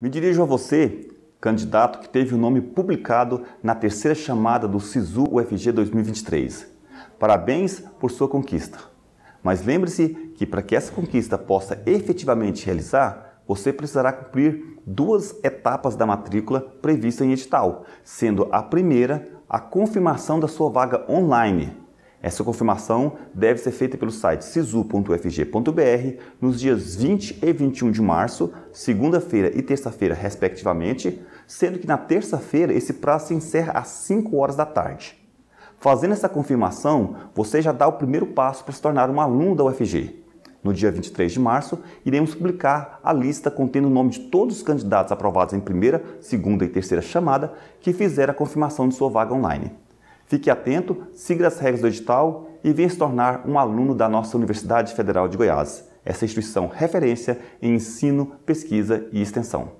Me dirijo a você, candidato que teve o nome publicado na terceira chamada do SISU UFG 2023. Parabéns por sua conquista. Mas lembre-se que para que essa conquista possa efetivamente realizar, você precisará cumprir duas etapas da matrícula prevista em edital, sendo a primeira a confirmação da sua vaga online essa confirmação deve ser feita pelo site sisu.fg.br nos dias 20 e 21 de março, segunda-feira e terça-feira, respectivamente, sendo que na terça-feira esse prazo se encerra às 5 horas da tarde. Fazendo essa confirmação, você já dá o primeiro passo para se tornar um aluno da UFG. No dia 23 de março, iremos publicar a lista contendo o nome de todos os candidatos aprovados em primeira, segunda e terceira chamada que fizeram a confirmação de sua vaga online. Fique atento, siga as regras do edital e venha se tornar um aluno da nossa Universidade Federal de Goiás, essa instituição referência em ensino, pesquisa e extensão.